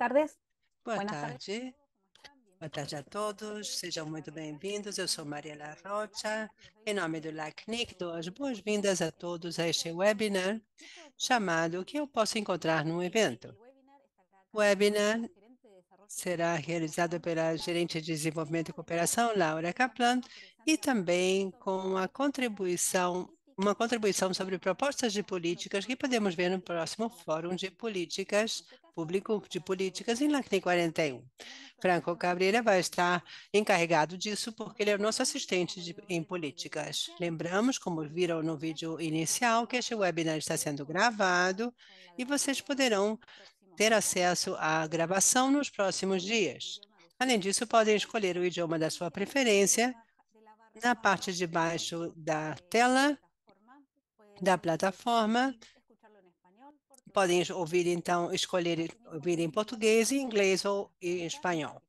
tardes. Boa Buenas tarde. Boa tarde a todos, sejam muito bem-vindos. Eu sou Mariela Rocha, em nome do LACNIC, dou as boas-vindas a todos a este webinar chamado O que eu posso encontrar num evento? O webinar será realizado pela gerente de desenvolvimento e cooperação, Laura Kaplan, e também com contribuição uma contribuição sobre propostas de políticas que podemos ver no próximo Fórum de Políticas Público de Políticas em LACNE 41. Franco Cabreira vai estar encarregado disso porque ele é o nosso assistente de, em políticas. Lembramos, como viram no vídeo inicial, que este webinar está sendo gravado e vocês poderão ter acesso à gravação nos próximos dias. Além disso, podem escolher o idioma da sua preferência na parte de baixo da tela da plataforma podem ouvir então, escolher ouvir em português, inglês ou em espanhol.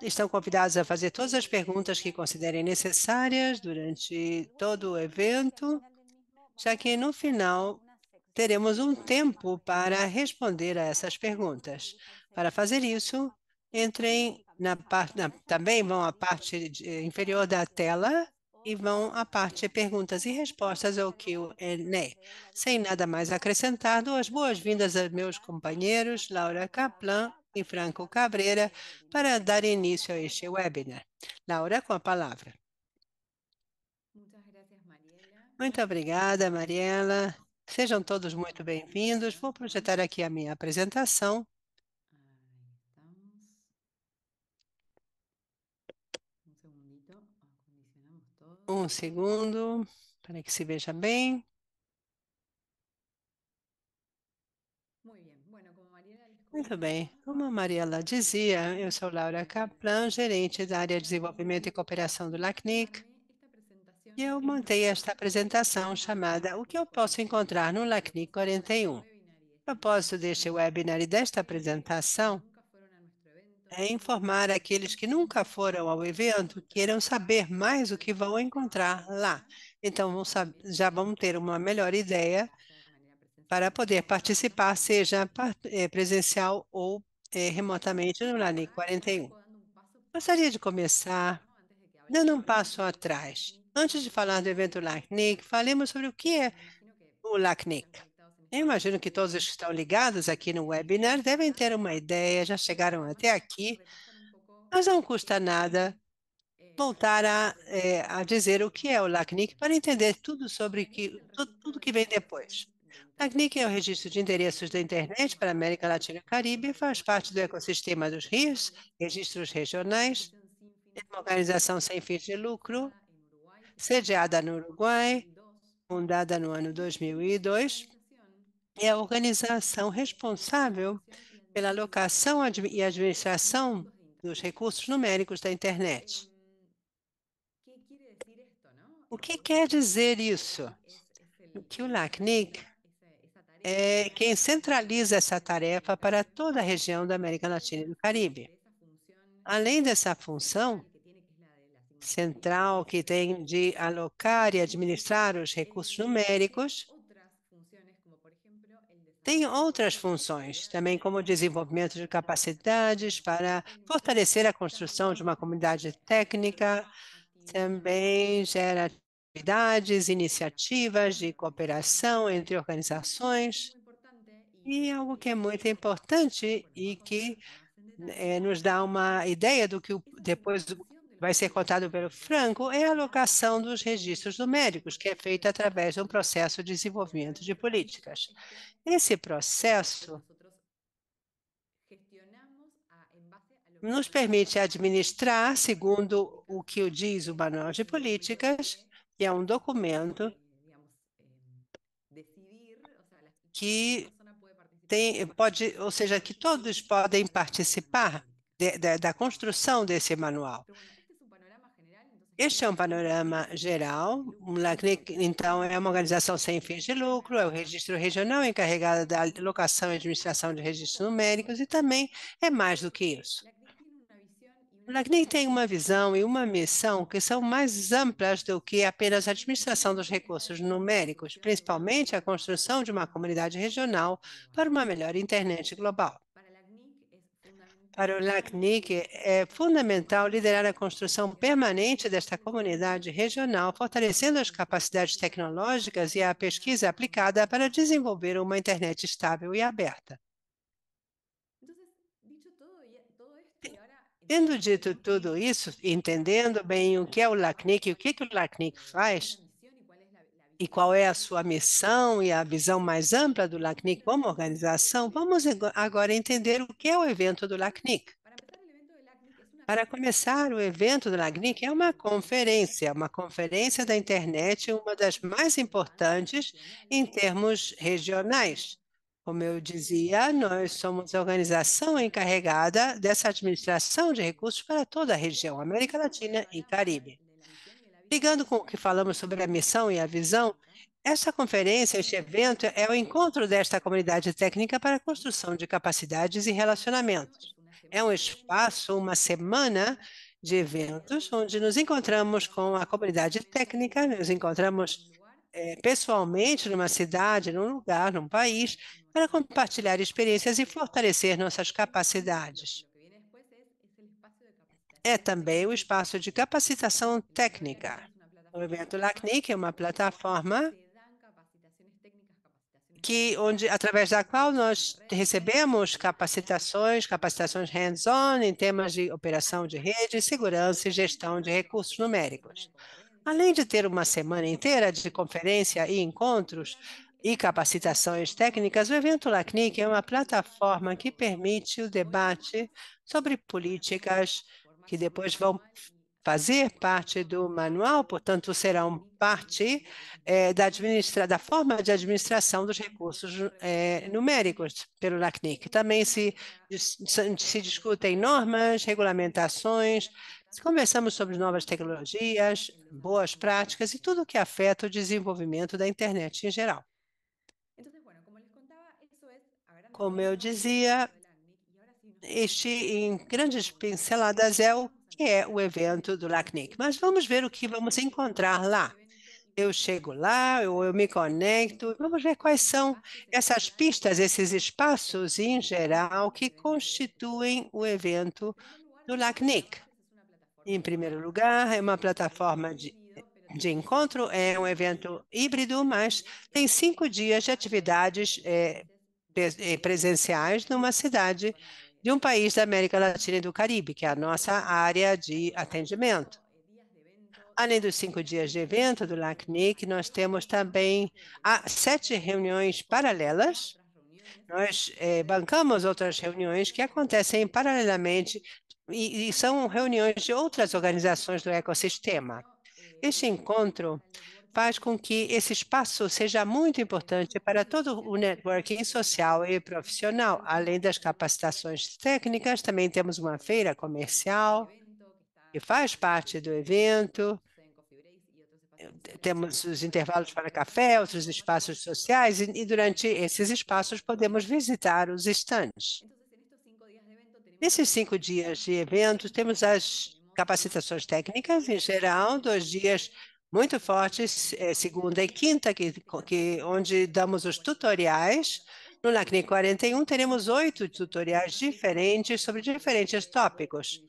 Estão convidados a fazer todas as perguntas que considerem necessárias durante todo o evento, já que no final teremos um tempo para responder a essas perguntas. Para fazer isso, entrem na parte, também vão à parte inferior da tela e vão à parte de perguntas e respostas ao é Q&A. Sem nada mais acrescentar, duas boas-vindas aos meus companheiros Laura Kaplan e Franco Cabreira para dar início a este webinar. Laura, com a palavra. Muito obrigada, Mariela. Sejam todos muito bem-vindos. Vou projetar aqui a minha apresentação. Um segundo, para que se veja bem. Muito bem. Como a Mariela dizia, eu sou Laura Kaplan, gerente da área de desenvolvimento e cooperação do LACNIC. E eu montei esta apresentação chamada O que eu posso encontrar no LACNIC 41. O propósito deste webinar e desta apresentação é informar aqueles que nunca foram ao evento queiram saber mais o que vão encontrar lá. Então, vão já vão ter uma melhor ideia para poder participar, seja eh, presencial ou é, remotamente no LANI 41. Gostaria de começar dando um passo atrás. Antes de falar do evento LACNIC, falemos sobre o que é o LACNIC. Eu imagino que todos os que estão ligados aqui no webinar devem ter uma ideia, já chegaram até aqui, mas não custa nada é. voltar a, é, a dizer o que é o LACNIC para entender tudo sobre que, é tudo, que vem depois. O LACNIC é o Registro de Endereços da Internet para a América Latina e Caribe, faz parte do ecossistema dos RIS, Registros Regionais, é uma organização sem fins de lucro, sediada no Uruguai, fundada no ano 2002, é a organização responsável pela alocação e administração dos recursos numéricos da internet. O que quer dizer isso? Que o LACNIC é quem centraliza essa tarefa para toda a região da América Latina e do Caribe. Além dessa função central que tem de alocar e administrar os recursos numéricos, tem outras funções também, como desenvolvimento de capacidades para fortalecer a construção de uma comunidade técnica, também gera atividades, iniciativas de cooperação entre organizações e algo que é muito importante e que é, nos dá uma ideia do que o, depois vai ser contado pelo Franco é a alocação dos registros numéricos, que é feita através de um processo de desenvolvimento de políticas. Esse processo nos permite administrar, segundo o que diz o Manual de Políticas, que é um documento que tem, pode, ou seja, que todos podem participar de, de, da construção desse manual. Este é um panorama geral. O LACNIC, então, é uma organização sem fins de lucro, é o registro regional encarregado da locação e administração de registros numéricos e também é mais do que isso. O LACNIC tem uma visão e uma missão que são mais amplas do que apenas a administração dos recursos numéricos, principalmente a construção de uma comunidade regional para uma melhor internet global. Para o LACNIC, é fundamental liderar a construção permanente desta comunidade regional, fortalecendo as capacidades tecnológicas e a pesquisa aplicada para desenvolver uma internet estável e aberta. Tendo dito tudo isso, entendendo bem o que é o LACNIC e o que, que o LACNIC faz, e qual é a sua missão e a visão mais ampla do LACNIC como organização, vamos agora entender o que é o evento do LACNIC. É para começar, o evento do LACNIC é uma conferência, uma conferência da internet, uma das mais importantes em termos regionais. Como eu dizia, nós somos a organização encarregada dessa administração de recursos para toda a região, América Latina e Caribe. Ligando com o que falamos sobre a missão e a visão, essa conferência, este evento, é o encontro desta comunidade técnica para a construção de capacidades e relacionamentos. É um espaço, uma semana de eventos, onde nos encontramos com a comunidade técnica, nos encontramos é, pessoalmente numa cidade, num lugar, num país, para compartilhar experiências e fortalecer nossas capacidades é também o espaço de capacitação técnica. O evento LACNIC é uma plataforma que onde através da qual nós recebemos capacitações, capacitações hands-on em temas de operação de rede, segurança e gestão de recursos numéricos. Além de ter uma semana inteira de conferência e encontros e capacitações técnicas, o evento LACNIC é uma plataforma que permite o debate sobre políticas que depois vão fazer parte do manual, portanto, serão parte é, da, da, forma de administração dos recursos é, numéricos pelo LACNIC. Também se, se discutem normas, regulamentações, conversamos sobre novas tecnologias, boas práticas e tudo o que afeta o desenvolvimento da internet em geral. Como eu dizia, este, em grandes pinceladas, é o que é o evento do LACNIC. Mas vamos ver o que vamos encontrar lá. Eu chego lá, eu, eu me conecto, vamos ver quais são essas pistas, esses espaços em geral que constituem o evento do LACNIC. Em primeiro lugar, é uma plataforma de, de encontro, é um evento híbrido, mas tem cinco dias de atividades é, é presenciais numa cidade de um país da América Latina e do Caribe, que é a nossa área de atendimento. Além dos cinco dias de evento do LACNIC, nós temos também ah, sete reuniões paralelas. Nós é, bancamos outras reuniões que acontecem paralelamente e, e são reuniões de outras organizações do ecossistema. Este encontro faz com que esse espaço seja muito importante para todo o networking social e profissional. Além das capacitações técnicas, também temos uma feira comercial que faz parte do evento. Temos os intervalos para café, outros espaços sociais, e, e durante esses espaços podemos visitar os stands. Nesses cinco dias de evento, temos as capacitações técnicas em geral, dois dias muito fortes, é, segunda e quinta, que, que, onde damos os tutoriais. No LACNI 41, teremos oito tutoriais diferentes sobre diferentes tópicos.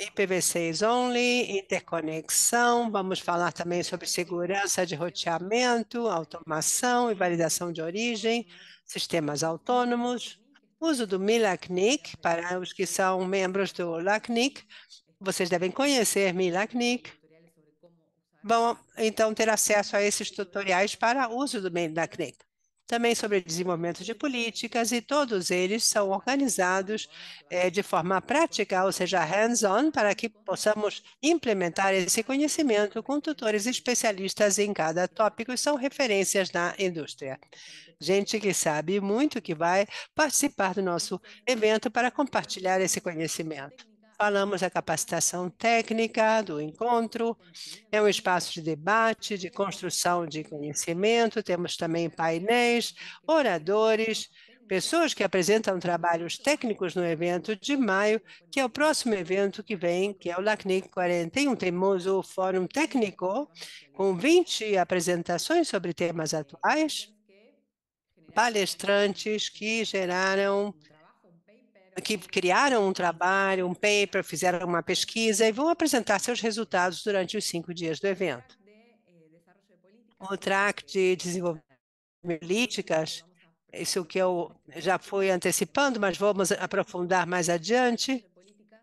IPv6 only, interconexão, vamos falar também sobre segurança de roteamento, automação e validação de origem, sistemas autônomos, uso do MILACNIC para os que são membros do LACNIC. Vocês devem conhecer MILACNIC vão então ter acesso a esses tutoriais para uso do meio da CNIC. Também sobre desenvolvimento de políticas, e todos eles são organizados é, de forma prática, ou seja, hands-on, para que possamos implementar esse conhecimento com tutores especialistas em cada tópico e são referências na indústria. Gente que sabe muito que vai participar do nosso evento para compartilhar esse conhecimento. Falamos da capacitação técnica, do encontro, uhum. é um espaço de debate, de construção de conhecimento, temos também painéis, oradores, pessoas que apresentam trabalhos técnicos no evento de maio, que é o próximo evento que vem, que é o LACNIC 41. Temos o Fórum Técnico, com 20 apresentações sobre temas atuais, palestrantes que geraram que criaram um trabalho, um paper, fizeram uma pesquisa e vão apresentar seus resultados durante os cinco dias do evento. O track de desenvolvimento de políticas, isso que eu já fui antecipando, mas vamos aprofundar mais adiante,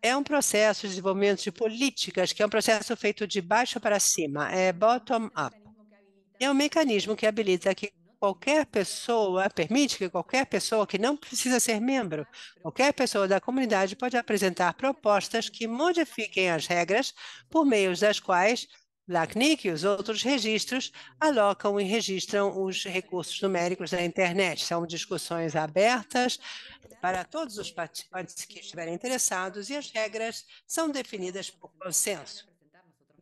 é um processo de desenvolvimento de políticas, que é um processo feito de baixo para cima, é bottom-up. É um mecanismo que habilita que qualquer pessoa, permite que qualquer pessoa que não precisa ser membro, qualquer pessoa da comunidade pode apresentar propostas que modifiquem as regras por meio das quais LACNIC e os outros registros alocam e registram os recursos numéricos da internet. São discussões abertas para todos os participantes que estiverem interessados e as regras são definidas por consenso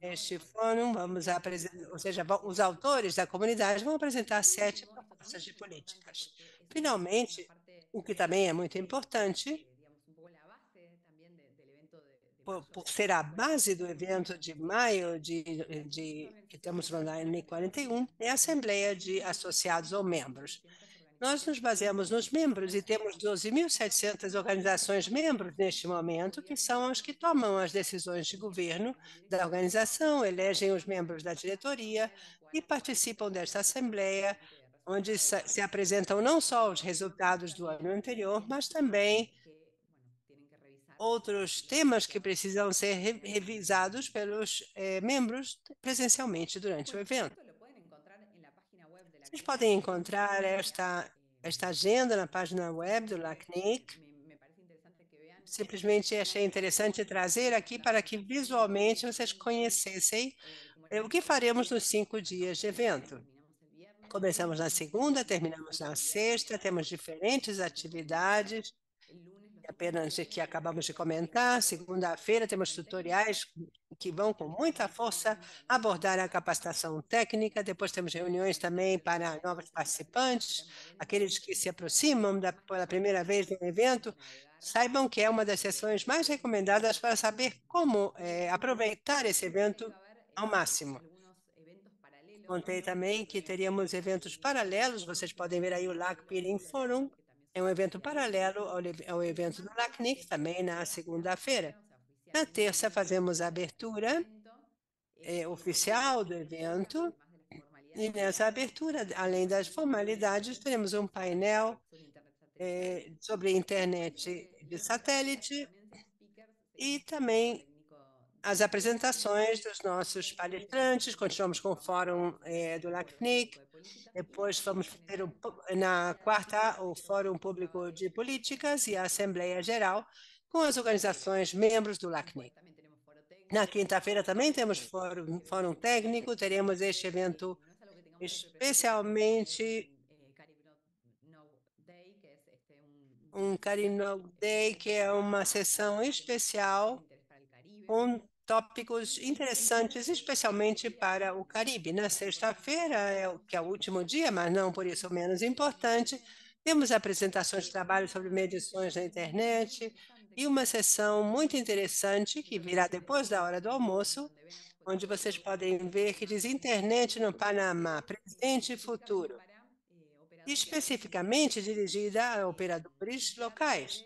este fórum, vamos apresentar, ou seja, os autores da comunidade vão apresentar sete propostas de políticas. Finalmente, o que também é muito importante, por, por ser a base do evento de maio de, de que temos no Online 41, é a Assembleia de Associados ou Membros. Nós nos baseamos nos membros e temos 12.700 organizações membros neste momento, que são as que tomam as decisões de governo da organização, elegem os membros da diretoria e participam desta assembleia, onde se apresentam não só os resultados do ano anterior, mas também outros temas que precisam ser revisados pelos eh, membros presencialmente durante o evento. Vocês podem encontrar esta, esta agenda na página web do LACNIC. Simplesmente achei interessante trazer aqui para que visualmente vocês conhecessem o que faremos nos cinco dias de evento. Começamos na segunda, terminamos na sexta, temos diferentes atividades apenas que acabamos de comentar. Segunda-feira temos tutoriais que vão com muita força abordar a capacitação técnica. Depois temos reuniões também para novos participantes, aqueles que se aproximam da, pela primeira vez do evento. Saibam que é uma das sessões mais recomendadas para saber como é, aproveitar esse evento ao máximo. Contei também que teríamos eventos paralelos, vocês podem ver aí o LAC Peering Forum, é um evento paralelo ao, ao evento do LACNIC, também na segunda-feira. Na terça, fazemos a abertura é, é oficial do evento. E nessa abertura, além das formalidades, teremos um painel é, sobre internet de satélite e também as apresentações dos nossos palestrantes. Continuamos com o fórum é, do LACNIC. Depois vamos ter o, na quarta o Fórum Público de Políticas e a Assembleia Geral com as organizações membros do LACNIC. Na quinta-feira também temos fórum, fórum técnico, teremos este é evento né? especialmente é, é um Carino Day, que é uma sessão especial com tópicos interessantes, especialmente para o Caribe. Na sexta-feira, é o, que é o último dia, mas não por isso menos importante, temos apresentações de trabalho sobre medições na internet, e uma sessão muito interessante que virá depois da hora do almoço, onde vocês podem ver que diz Internet no Panamá, presente e futuro, especificamente dirigida a operadores locais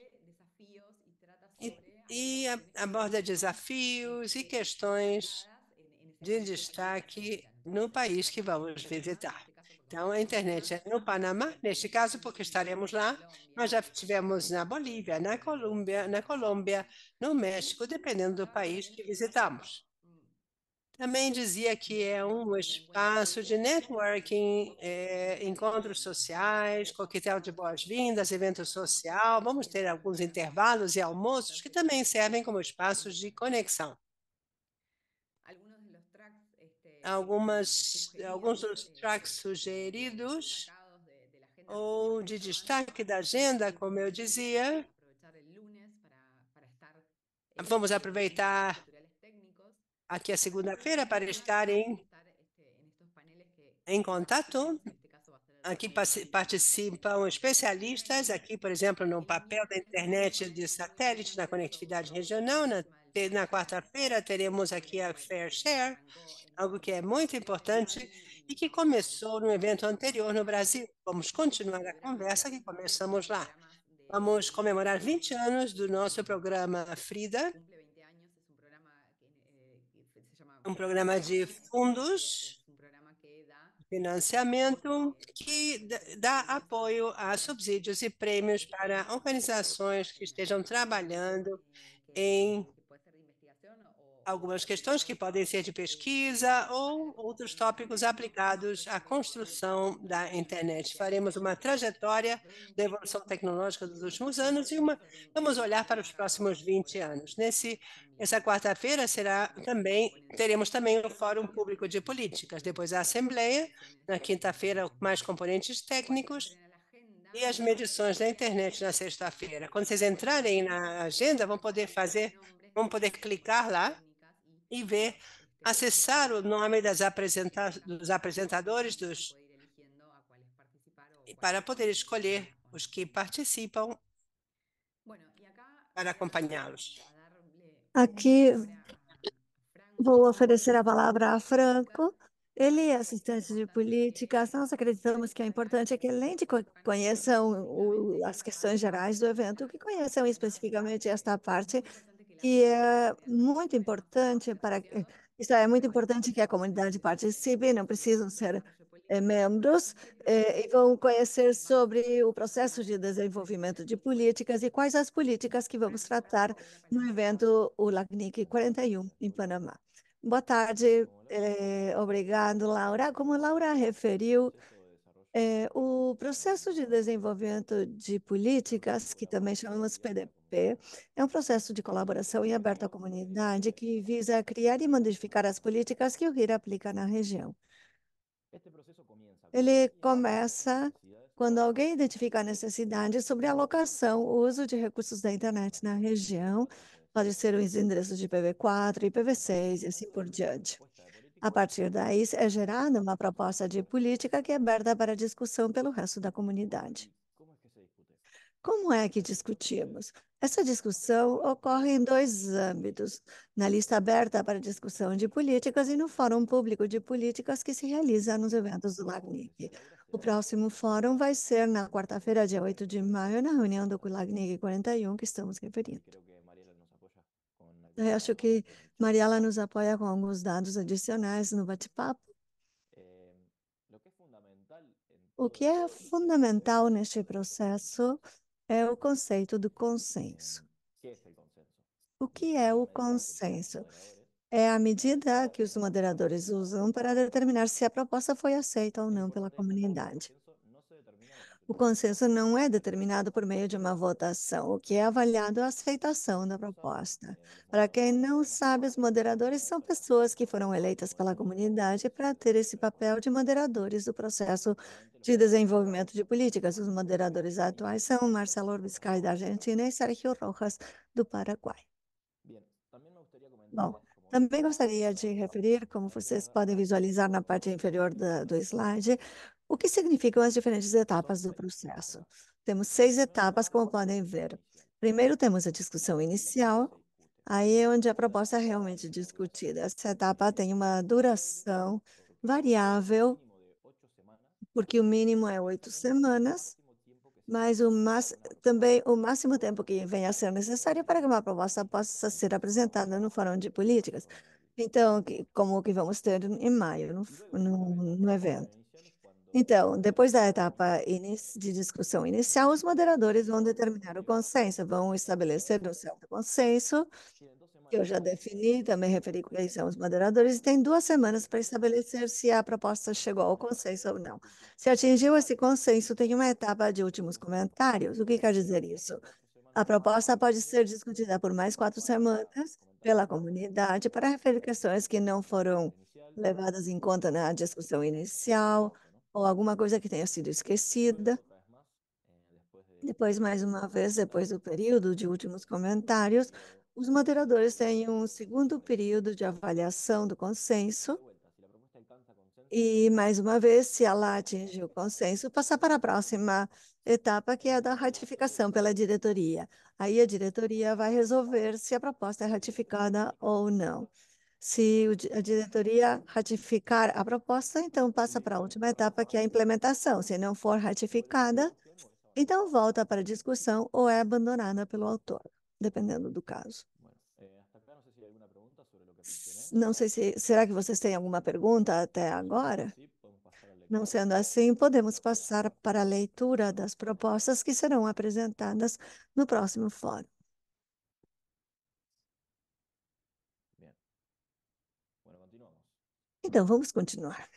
e, e aborda desafios e questões de destaque no país que vamos visitar. Então, a internet é no Panamá, neste caso, porque estaremos lá, mas já tivemos na Bolívia, na Colômbia, na Colômbia, no México, dependendo do país que visitamos. Também dizia que é um espaço de networking, é, encontros sociais, coquetel de boas-vindas, evento social. Vamos ter alguns intervalos e almoços que também servem como espaços de conexão algumas, alguns dos tracks sugeridos ou de destaque da agenda, como eu dizia. Vamos aproveitar aqui a segunda-feira para estarem em contato. Aqui participam especialistas, aqui, por exemplo, no papel da internet de satélite, na conectividade regional, na na quarta-feira teremos aqui a Fair Share, algo que é muito importante e que começou no evento anterior no Brasil. Vamos continuar a conversa que começamos lá. Vamos comemorar 20 anos do nosso programa Frida, um programa de fundos, financiamento, que dá apoio a subsídios e prêmios para organizações que estejam trabalhando em algumas questões que podem ser de pesquisa ou outros tópicos aplicados à construção da internet. Faremos uma trajetória da evolução tecnológica dos últimos anos e uma, vamos olhar para os próximos 20 anos. Nesse essa quarta-feira será também teremos também o Fórum Público de Políticas, depois a Assembleia, na quinta-feira mais componentes técnicos e as medições da internet na sexta-feira. Quando vocês entrarem na agenda, vão poder fazer, vão poder clicar lá e ver, acessar o nome das apresenta dos apresentadores dos, para poder escolher os que participam para acompanhá-los. Aqui vou oferecer a palavra a Franco. Ele é assistente de políticas. Nós acreditamos que é importante é que, além de conheçam o, as questões gerais do evento, que conheçam especificamente esta parte e é muito importante para isso é muito importante que a comunidade participe, não precisam ser é, membros, é, e vão conhecer sobre o processo de desenvolvimento de políticas e quais as políticas que vamos tratar no evento LACNIC 41 em Panamá. Boa tarde, é, obrigado, Laura. Como Laura referiu, o processo de desenvolvimento de políticas, que também chamamos PDP, é um processo de colaboração e aberto à comunidade que visa criar e modificar as políticas que o RIR aplica na região. Ele começa quando alguém identifica a necessidade sobre a alocação, o uso de recursos da internet na região, pode ser os endereços de IPv4, IPv6 e assim por diante. A partir daí, é gerada uma proposta de política que é aberta para discussão pelo resto da comunidade. Como é que discutimos? Essa discussão ocorre em dois âmbitos: na lista aberta para discussão de políticas e no Fórum Público de Políticas que se realiza nos eventos do LACNIC. O próximo fórum vai ser na quarta-feira, dia 8 de maio, na reunião do LACNIC 41 que estamos referindo. Eu acho que Mariela nos apoia com alguns dados adicionais no bate-papo. O que é fundamental neste processo é o conceito do é consenso. O que é o consenso? É a medida que os moderadores usam para determinar se a proposta foi aceita ou não pela comunidade. O consenso não é determinado por meio de uma votação, o que é avaliado é a aceitação da proposta. Para quem não sabe, os moderadores são pessoas que foram eleitas pela comunidade para ter esse papel de moderadores do processo de desenvolvimento de políticas. Os moderadores atuais são Marcelo Orbiscay, da Argentina, e Sérgio Rojas, do Paraguai. Bom, também gostaria de referir, como vocês podem visualizar na parte inferior da, do slide, o que significam as diferentes etapas do processo? Temos seis etapas, como podem ver. Primeiro, temos a discussão inicial, aí é onde a proposta é realmente discutida. Essa etapa tem uma duração variável, porque o mínimo é oito semanas, mas o também o máximo tempo que venha a ser necessário para que uma proposta possa ser apresentada no Fórum de Políticas. Então, como o que vamos ter em maio, no, no, no evento. Então, depois da etapa de discussão inicial, os moderadores vão determinar o consenso, vão estabelecer um certo consenso, que eu já defini, também referi quais são os moderadores, e tem duas semanas para estabelecer se a proposta chegou ao consenso ou não. Se atingiu esse consenso, tem uma etapa de últimos comentários. O que quer dizer isso? A proposta pode ser discutida por mais quatro semanas pela comunidade para referir questões que não foram levadas em conta na discussão inicial, ou alguma coisa que tenha sido esquecida. É, depois, mais uma vez, depois do período de últimos comentários, os moderadores têm um segundo período de avaliação do consenso. E, mais uma vez, se ela atinge o consenso, passar para a próxima etapa, que é a da ratificação pela diretoria. Aí a diretoria vai resolver se a proposta é ratificada ou não. Se a diretoria ratificar a proposta, então passa para a última etapa, que é a implementação. Se não for ratificada, então volta para discussão ou é abandonada pelo autor, dependendo do caso. Não sei se será que vocês têm alguma pergunta até agora. Não sendo assim, podemos passar para a leitura das propostas que serão apresentadas no próximo fórum. Então, vamos continuar.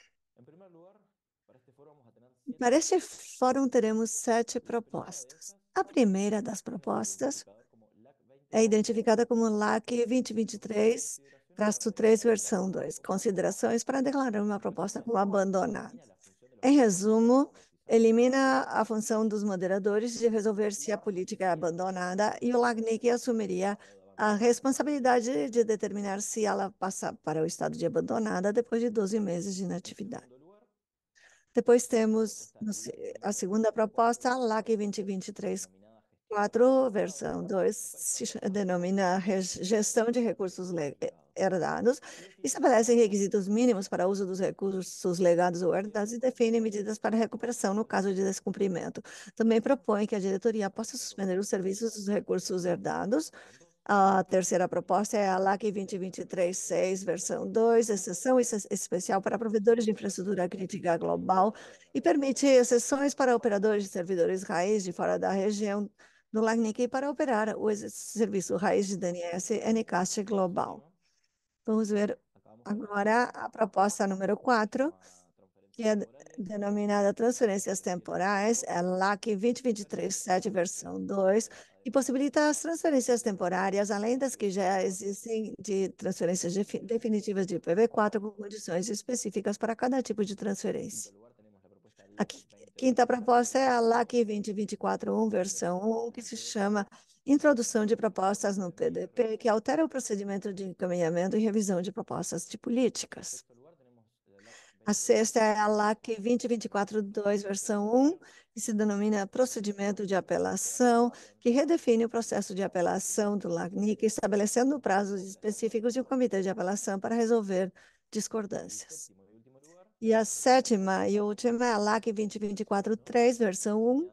Para este fórum teremos sete propostas. A primeira das propostas é identificada como LAC 2023, traço 3, versão 2, considerações para declarar uma proposta como abandonada. Em resumo, então, é elimina a função dos moderadores de resolver se a então, política é, é abandonada e o LACNIC assumiria a responsabilidade de determinar se ela passa para o estado de abandonada depois de 12 meses de inatividade. Depois temos a segunda proposta, LAC 2023 4, versão 2, se denomina Gestão de Recursos Herdados, estabelece requisitos mínimos para uso dos recursos legados ou herdados e define medidas para recuperação no caso de descumprimento. Também propõe que a diretoria possa suspender os serviços dos recursos herdados a terceira proposta é a LAC 2023 versão 2, exceção especial para provedores de infraestrutura crítica global e permite exceções para operadores de servidores raiz de fora da região do LACNIC para operar o serviço raiz de DNS NCAST global. Vamos ver agora a proposta número 4, que é denominada Transferências Temporais, é LAC 2023-7, versão 2, e possibilita as transferências temporárias, além das que já existem de transferências definitivas de IPv4 com condições específicas para cada tipo de transferência. A quinta proposta é a LAC 2024.1, versão 1, que se chama Introdução de Propostas no PDP, que altera o procedimento de encaminhamento e revisão de propostas de políticas. A sexta é a LAC 2024.2, versão 1, que se denomina procedimento de apelação, que redefine o processo de apelação do LACNIC, estabelecendo prazos específicos e o Comitê de Apelação para resolver discordâncias. E a sétima e última é a LAC 2024-3, versão 1,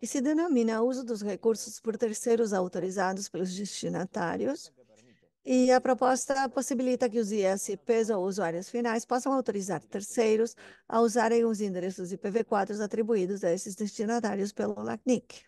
que se denomina uso dos recursos por terceiros autorizados pelos destinatários, e a proposta possibilita que os ISPs ou usuários finais possam autorizar terceiros a usarem os endereços IPv4 atribuídos a esses destinatários pelo LACNIC.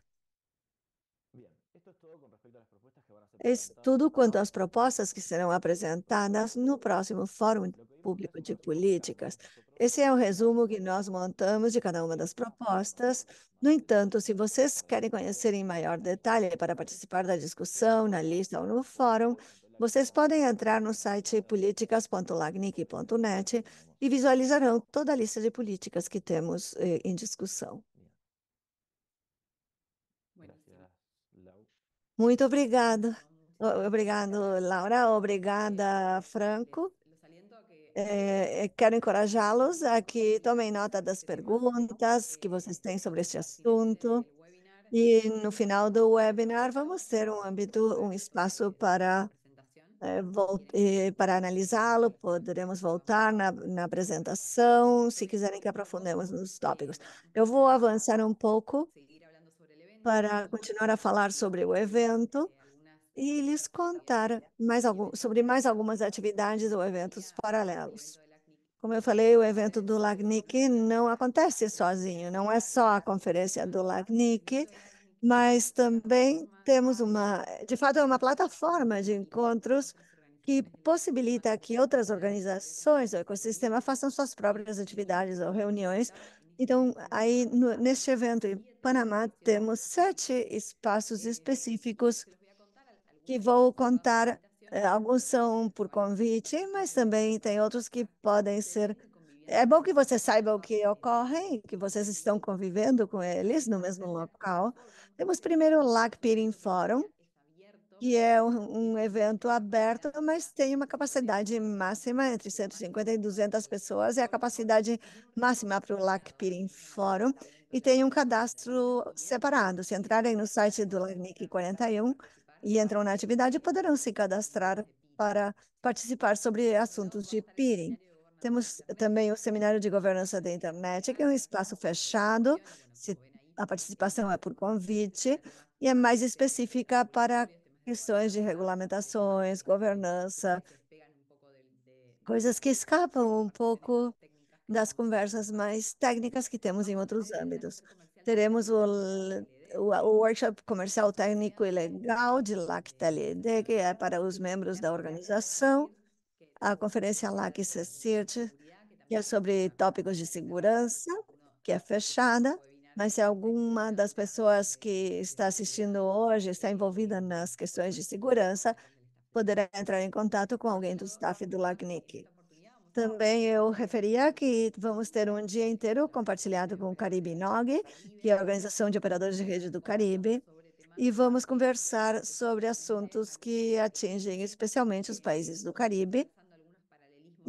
Isso tudo quanto às propostas que serão apresentadas no próximo Fórum Público de Políticas. Esse é o resumo que nós montamos de cada uma das propostas. No entanto, se vocês querem conhecer em maior detalhe para participar da discussão na lista ou no fórum, vocês podem entrar no site políticas.lagnic.net e visualizarão toda a lista de políticas que temos eh, em discussão. Muito obrigado. Obrigado, Laura. Obrigada, Franco. É, quero encorajá-los a que tomem nota das perguntas que vocês têm sobre este assunto. E no final do webinar, vamos ter um âmbito, um espaço para eh, eh, para analisá-lo, poderemos voltar na, na, apresentação, se quiserem que aprofundemos nos tópicos. Eu vou avançar um pouco para continuar a falar sobre o evento e lhes contar mais algum, sobre mais algumas atividades ou eventos paralelos. Como eu falei, o evento do LACNIC não acontece sozinho, não é só a conferência do LACNIC, mas também temos uma, de fato, é uma plataforma de encontros que possibilita que outras organizações do ecossistema façam suas próprias atividades ou reuniões. Então, aí no, neste evento em Panamá, temos sete espaços específicos que vou contar. É, alguns são por convite, mas também tem outros que podem ser é bom que você saiba o que ocorre, que vocês estão convivendo com eles no mesmo local. Temos primeiro o LACPIRIN Forum, que é um, evento aberto, mas tem uma capacidade máxima entre 150 e 200 pessoas, é a capacidade máxima para o LACPIRIN Forum, e tem um cadastro separado. Se entrarem no site do LACNIC 41 e entram na atividade, poderão se cadastrar para participar sobre assuntos de peering. Temos também o Seminário de Governança da Internet, que é um espaço fechado, a participação é por convite e é mais específica para questões de regulamentações, governança, coisas que escapam um pouco das conversas mais técnicas que temos em outros âmbitos. Teremos o, o, o workshop comercial técnico e legal de LACTLD, que é para os membros da organização, a conferência LAC CIRT, que é sobre tópicos de segurança, que é fechada, mas se alguma das pessoas que está assistindo hoje está envolvida nas questões de segurança, poderá entrar em contato com alguém do staff do LACNIC. Também eu referia que vamos ter um dia inteiro compartilhado com o Caribe Nog, que é a Organização de Operadores de Rede do Caribe, e vamos conversar sobre assuntos que atingem especialmente os países do Caribe,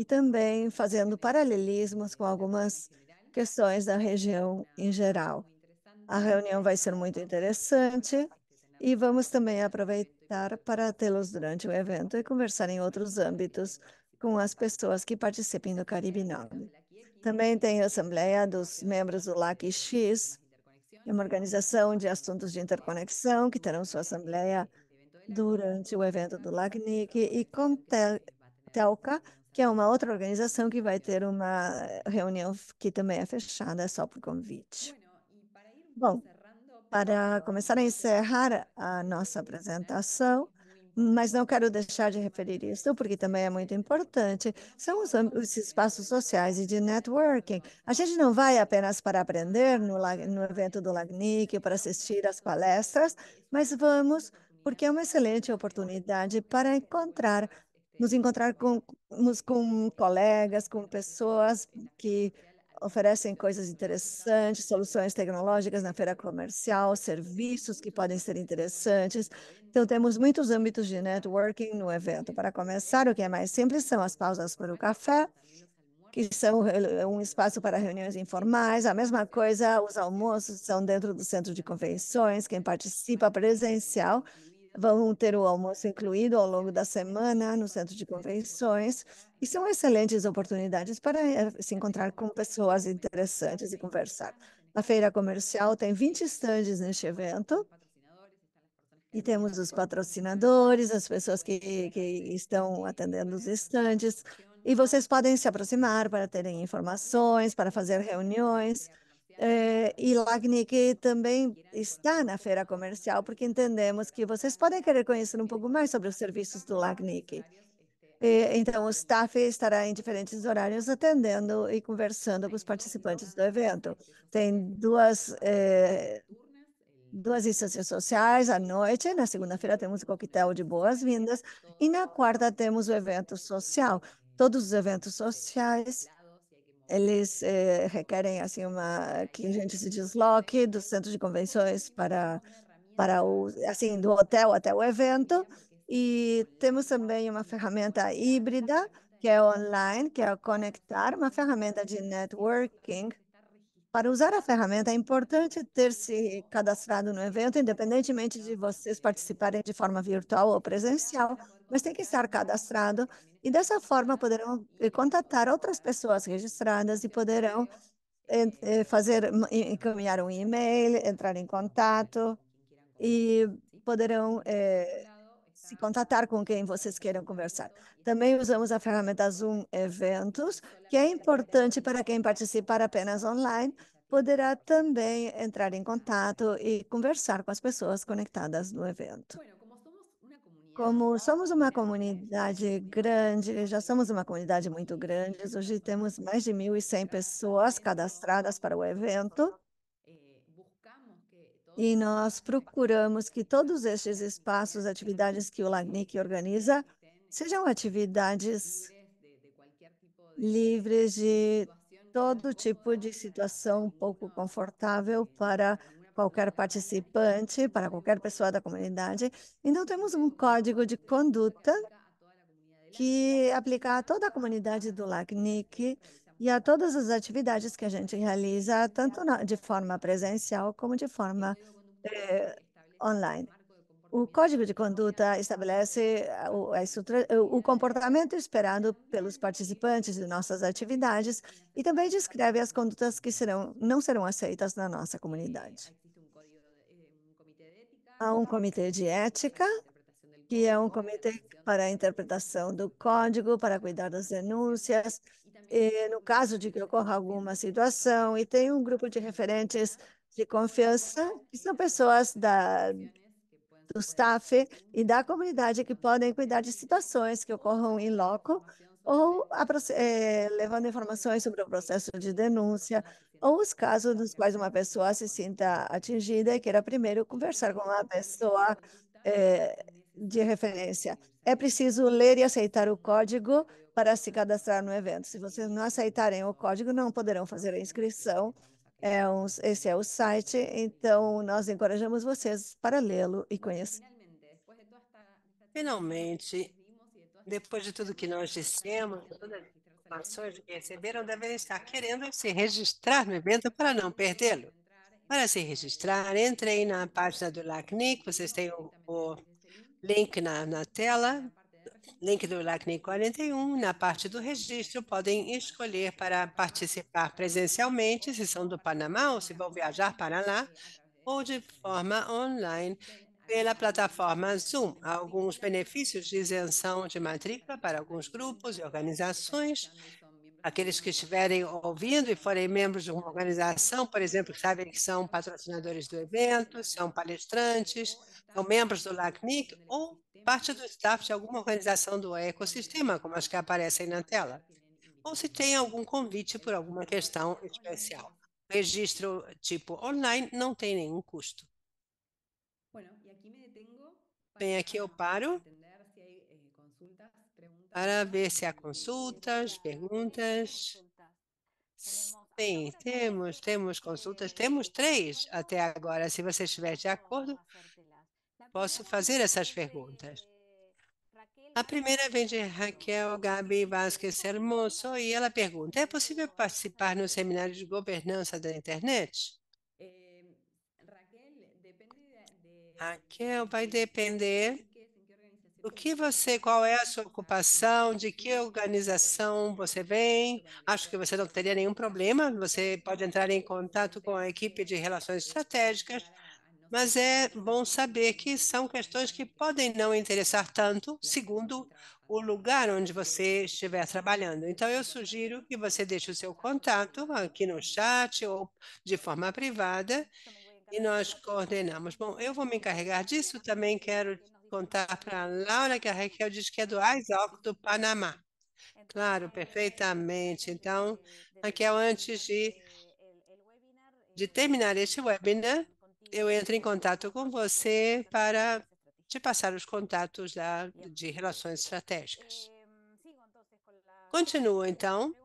e também fazendo paralelismos com algumas questões da região em geral. A reunião vai ser muito interessante e vamos também aproveitar para tê-los durante o evento e conversar em outros âmbitos com as pessoas que participem do Caribe Nobre. Também tem a Assembleia dos membros do LAC-X, é uma organização de assuntos de interconexão que terão sua assembleia durante o evento do LACNIC e com Telca que é uma outra organização que vai ter uma reunião que também é fechada só por convite. Bom, para começar a encerrar a nossa apresentação, mas não quero deixar de referir isso, porque também é muito importante, são os, os, espaços sociais e de networking. A gente não vai apenas para aprender no, no evento do LACNIC, para assistir às palestras, mas vamos, porque é uma excelente oportunidade para encontrar nos encontrar com, com colegas, com pessoas que oferecem coisas interessantes, soluções tecnológicas na feira comercial, serviços que podem ser interessantes. Então, temos muitos âmbitos de networking no evento. Para começar, o que é mais simples são as pausas para o café, que são eh, um espaço para reuniões informais. A mesma coisa, os almoços são dentro do centro de convenções, quem participa presencial vão ter o almoço incluído ao longo da semana no centro de convenções e são excelentes oportunidades para eh, se encontrar com pessoas interessantes e conversar. a feira comercial tem 20 estandes neste evento e temos os patrocinadores, as pessoas que, que estão atendendo os estandes e vocês podem se aproximar para terem informações, para fazer reuniões eh, e e Lagnic também está na feira comercial, porque entendemos que vocês podem querer conhecer um pouco mais sobre os serviços do Lagnic. então, o staff estará em diferentes horários atendendo e conversando com os participantes do evento. Tem duas, é, duas instâncias sociais à noite. Na segunda-feira temos o coquetel de boas-vindas e na quarta temos o evento social. Todos os eventos sociais eles eh, requerem assim uma que a gente se desloque do centro de convenções para para o assim do hotel até o evento e temos também uma ferramenta híbrida que é online que é conectar uma ferramenta de networking para usar a ferramenta, é importante ter se cadastrado no evento, independentemente de vocês participarem de forma virtual ou presencial, mas tem que estar cadastrado e dessa forma poderão eh, contatar outras pessoas registradas e poderão eh, eh, fazer encaminhar um e-mail, entrar em contato e poderão se contatar com quem vocês queiram conversar. Também usamos a ferramenta Zoom Eventos, que é importante para quem participar apenas online, poderá também entrar em contato e conversar com as pessoas conectadas no evento. Como somos uma comunidade grande, já somos uma comunidade muito grande, hoje temos mais de 1.100 pessoas cadastradas para o evento, e nós procuramos que todos estes espaços, atividades que o LACNIC organiza, sejam atividades livres de todo tipo de situação pouco confortável para qualquer participante, para qualquer pessoa da comunidade. Então, temos um código de conduta que aplica a toda a comunidade do LACNIC e a todas as atividades que a gente realiza, tanto na, de forma presencial como de forma eh, online. O Código de Conduta estabelece eh, o, eh, o, comportamento esperado pelos participantes de nossas atividades e também descreve as condutas que serão, não serão aceitas na nossa comunidade. Há um comitê de ética, que é um comitê para a interpretação do código, para cuidar das denúncias, e, eh, no caso de que ocorra alguma situação, e tem um grupo de referentes de confiança, que são pessoas da, do staff e da comunidade que podem cuidar de situações que ocorram em loco, ou a, é, eh, levando informações sobre o processo de denúncia, ou os casos nos quais uma pessoa se sinta atingida e queira primeiro conversar com uma pessoa é, de referência. É preciso ler e aceitar o código para se cadastrar no evento. Se vocês não aceitarem o código, não poderão fazer a inscrição. É um, esse é o site, então nós encorajamos vocês para lê-lo e conhecer. Finalmente, depois de tudo que nós dissemos, todas as informações que receberam devem estar querendo se registrar no evento para não perdê-lo. Para se registrar, entrem na página do LACNIC, vocês têm o, o link na, na tela, link do LACNE 41, na parte do registro, podem escolher para participar presencialmente, se são do Panamá ou se vão viajar para lá, ou de forma online pela plataforma Zoom. Há alguns benefícios de isenção de matrícula para alguns grupos e organizações, aqueles que estiverem ouvindo e forem membros de uma organização, por exemplo, que sabem que são patrocinadores do evento, são palestrantes, são membros do LACNIC ou parte do staff de alguma organização do ecossistema, como as que aparecem na tela, ou se tem algum convite por alguma questão especial. Registro tipo online não tem nenhum custo. Bem, aqui eu paro para ver se há consultas, perguntas. Sim, temos, temos consultas. Temos três até agora. Se você estiver de acordo, posso fazer essas perguntas. A primeira vem de Raquel Gabi Vasquez Hermoso e ela pergunta, é possível participar no seminário de governança da internet? Eh, Raquel, vai depender o que você, qual é a sua ocupação, de que organização você vem? Acho que você não teria nenhum problema, você pode entrar em contato com a equipe de relações estratégicas, mas é bom saber que são questões que podem não interessar tanto, segundo o lugar onde você estiver trabalhando. Então, eu sugiro que você deixe o seu contato aqui no chat ou de forma privada e nós coordenamos. Bom, eu vou me encarregar disso, também quero contar para Laura que a Raquel diz que é do Aisalco do Panamá. É claro, é perfeitamente. Então, Raquel, antes de, de terminar este webinar, eu entro em contato com você para te passar os contatos da, de relações estratégicas. Continuo, então,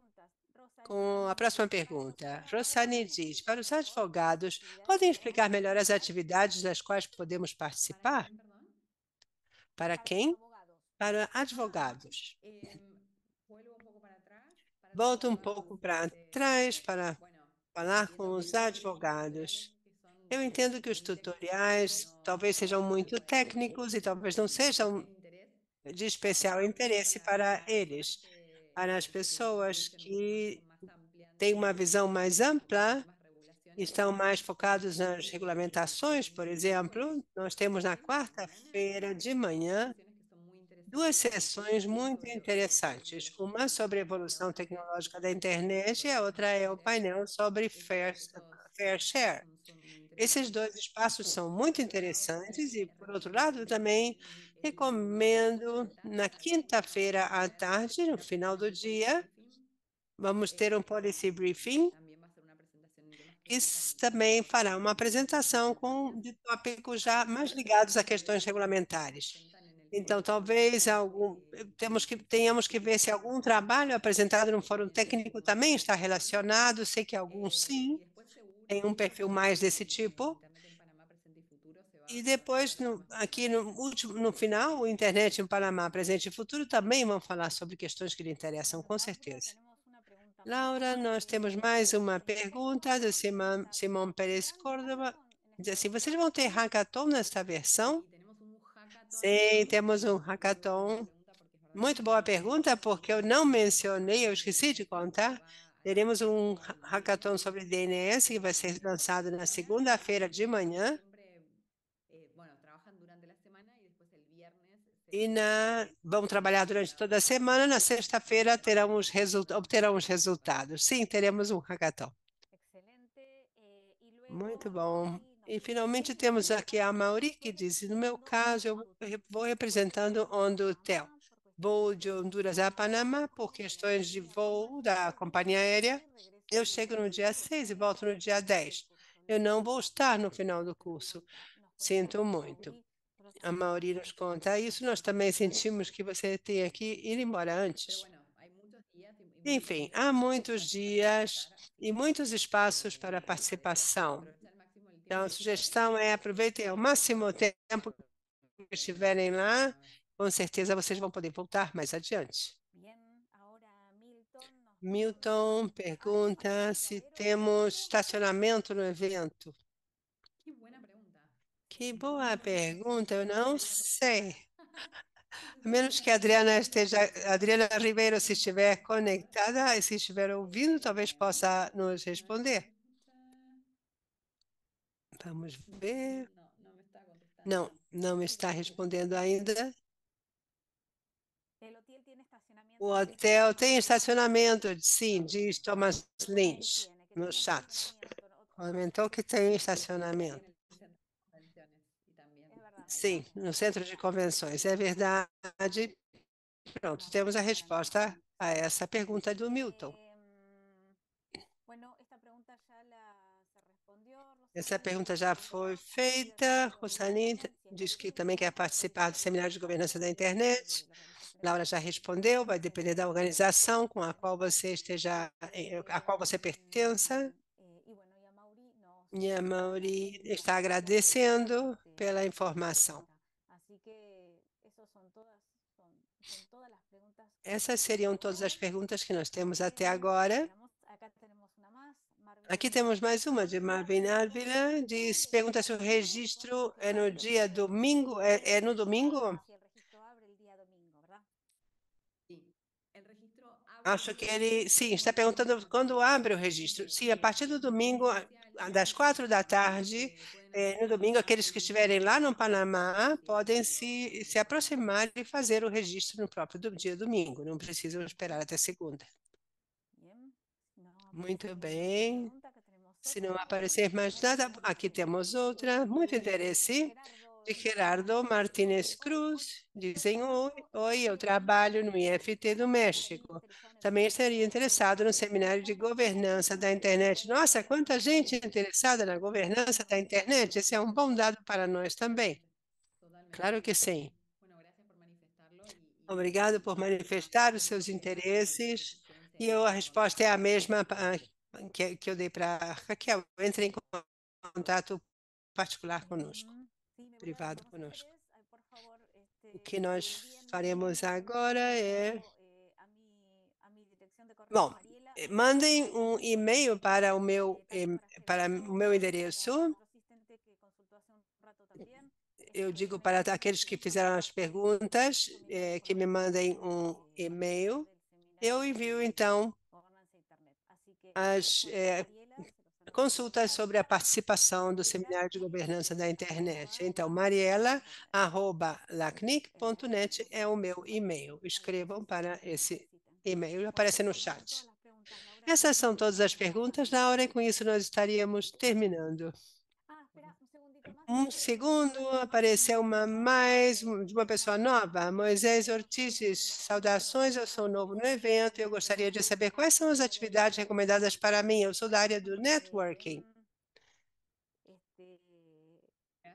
com a próxima pergunta. Rossani diz, para os advogados, podem explicar melhor as atividades das quais podemos participar? Para quem? Para ah, advogados. Volto eh, um pouco para trás para eh, falar com os advogados. Eu entendo que os tutoriais talvez sejam muito técnicos e talvez não sejam de especial eh, interesse para eles, para as pessoas que têm uma visão mais ampla estão mais focados nas regulamentações, por exemplo, nós temos na quarta-feira de manhã duas sessões muito interessantes. Uma sobre a evolução tecnológica da internet e a outra é o painel sobre fair, fair share. Esses dois espaços são muito interessantes e, por outro lado, também recomendo na quinta-feira à tarde, no final do dia, vamos ter um policy briefing e também fará uma apresentação com, de tópicos já mais ligados a questões regulamentares. Então, talvez algum, temos que, tenhamos que ver se algum trabalho apresentado no fórum técnico também está relacionado, sei que algum sim, tem um perfil mais desse tipo. E depois, no, aqui no, último, no final, o Internet em Panamá, Presente e Futuro também vão falar sobre questões que lhe interessam, com certeza. Laura, nós temos mais uma pergunta do Simão, Pérez Córdoba. Diz assim, vocês vão ter hackathon nesta versão? Sim, temos um hackathon. Muito boa pergunta, porque eu não mencionei, eu esqueci de contar. Teremos um hackathon sobre DNS que vai ser lançado na segunda-feira de manhã. e na, vão trabalhar durante toda a semana. Na sexta-feira obterão os resultados. Sim, teremos um hackathon. Eh, muito bom. E finalmente temos aqui a Mauri que diz: no meu caso, eu vou representando Ondutel. Ah, vou de Honduras a Panamá por questões de voo da companhia aérea. Eu chego no dia 6 e volto no dia 10. Eu não vou estar no final do curso. Sinto assim. muito a Mauri nos conta. Ah, isso nós também sentimos que você tem que ir embora antes. Enfim, há muitos dias e muitos espaços para participação. Então, a sugestão é aproveitem ao máximo o tempo que estiverem lá. Com certeza vocês vão poder voltar mais adiante. Milton pergunta se temos estacionamento no evento. Que boa pergunta, eu não sei. A menos que a Adriana esteja, a Adriana Ribeiro, se estiver conectada e se estiver ouvindo, talvez possa nos responder. Vamos ver. Não, não está respondendo ainda. O hotel tem estacionamento, sim, diz Thomas Lynch no chat. Comentou que tem estacionamento. Sim, no centro de convenções. É verdade. Pronto, temos a resposta a essa pergunta do Milton. Essa pergunta já foi feita. Rosani diz que também quer participar do seminário de governança da internet. Laura já respondeu, vai depender da organização com a qual você esteja, eh, a qual você pertença. E a Mauri está agradecendo pela informação. Essas seriam todas as perguntas que nós temos até agora. Aqui temos mais uma de Marvin Ávila, diz, pergunta se o registro é no dia domingo, é, é no domingo? Ah, Acho que ele, sim, está perguntando quando abre o registro. Sim, a partir do domingo, das quatro da tarde, eh, é, no domingo, aqueles que estiverem lá no Panamá podem se, se aproximar e fazer o registro no próprio do, dia domingo, não precisam esperar até segunda. Muito bem. Se não aparecer mais nada, aqui temos outra. Muito interesse de Gerardo Martínez Cruz. Dizem, oi, eu trabalho no IFT do México. Também estaria interessado no seminário de governança da internet. Nossa, quanta gente interessada na governança da internet. Esse é um bom dado para nós também. Claro que sim. Obrigado por manifestar os seus interesses. E eu, a resposta é a mesma ah, que, que eu dei para Raquel. Entre em contato particular conosco privado conosco. O que nós faremos agora é. Bom, mandem um e-mail para o meu, para o meu endereço. Eu digo para aqueles que fizeram as perguntas é, que me mandem um eh, e-mail. Eu envio, então, as é, consultas sobre a participação do Seminário de Governança da Internet. Então, mariela.lacnic.net é o meu e-mail. Escrevam para esse e-mail, aparece no chat. Essas são todas as perguntas, Laura, e com isso nós estaríamos terminando um segundo, apareceu uma mais de uma pessoa nova, Moisés Ortiz. Saudações, eu sou novo no evento e eu gostaria de saber quais são as atividades recomendadas para mim. Eu sou da área do networking. É,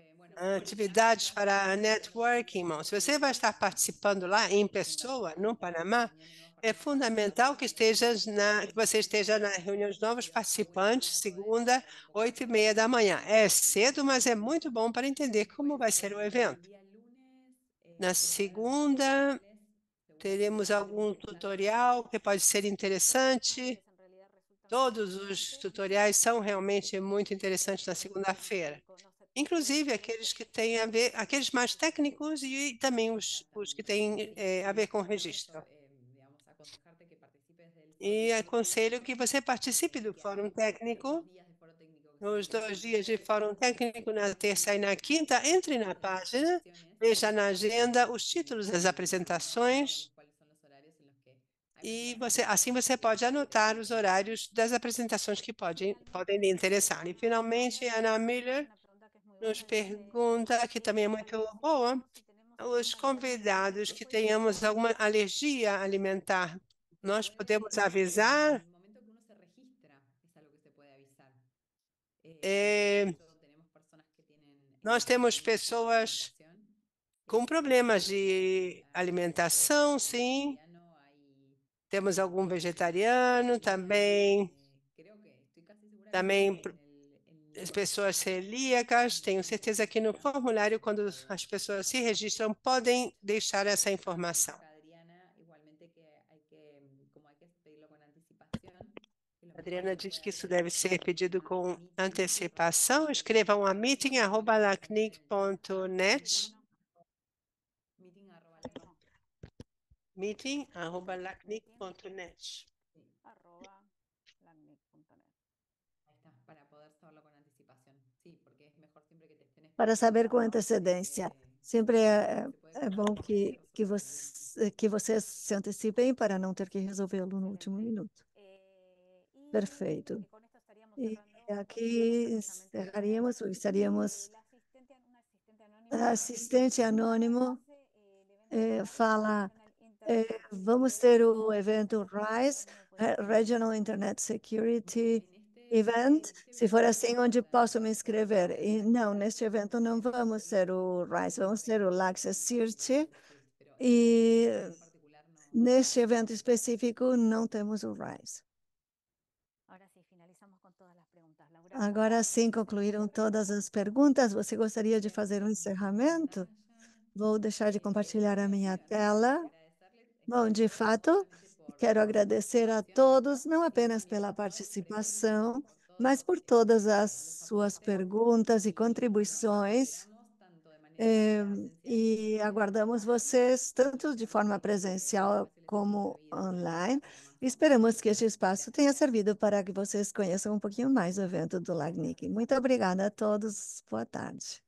é, ah, atividades para networking, irmão. Se você vai estar participando lá em pessoa, no Panamá, é é fundamental que, na, que você esteja na reunião de novos participantes, segunda, oito e meia da manhã. É cedo, mas é muito bom para entender como vai ser o evento. Na segunda, teremos algum tutorial que pode ser interessante. Todos os tutoriais são realmente muito interessantes na segunda-feira. Inclusive aqueles que têm a ver, aqueles mais técnicos e também os, os que têm é, a ver com registro. E aconselho que você participe do Fórum Técnico, nos dois dias de Fórum Técnico, na terça e na quinta. Entre na página, veja na agenda os títulos das apresentações. E você, assim você pode anotar os horários das apresentações que podem, podem lhe interessar. E, finalmente, Ana Miller nos pergunta, que também é muito boa, os convidados que tenhamos alguma alergia alimentar nós podemos avisar. É, nós temos pessoas com problemas de alimentação, sim. Temos algum vegetariano também. Também as pessoas celíacas, tenho certeza que no formulário, quando as pessoas se registram, podem deixar essa informação. Adriana diz que isso deve ser pedido com antecipação. Escrevam a meeting.lacnic.net meeting.lacnic.net Para saber com antecedência. Sempre é, é bom que, que, você, eh, que vocês se antecipem para não ter que resolvê-lo no último minuto. Perfeito. E aqui encerraríamos, porque estaríamos. Assistente anônimo eh, fala: eh, vamos ter o evento RISE, eh, Regional Internet Security Event, se for assim, onde posso me inscrever. E não, neste evento não vamos ter o RISE, vamos ter o LAXA CIRT. E neste evento específico não temos o RISE. Agora sim concluíram todas as perguntas. Você gostaria de fazer um encerramento? Vou deixar de compartilhar a minha tela. Bom, de fato, quero agradecer a todos, não apenas pela participação, mas por todas as suas perguntas e contribuições. É, e aguardamos vocês tanto de forma presencial como online. Esperamos que este espaço tenha servido para que vocês conheçam um pouquinho mais o evento do LACNIC. Muito obrigada a todos. Boa tarde.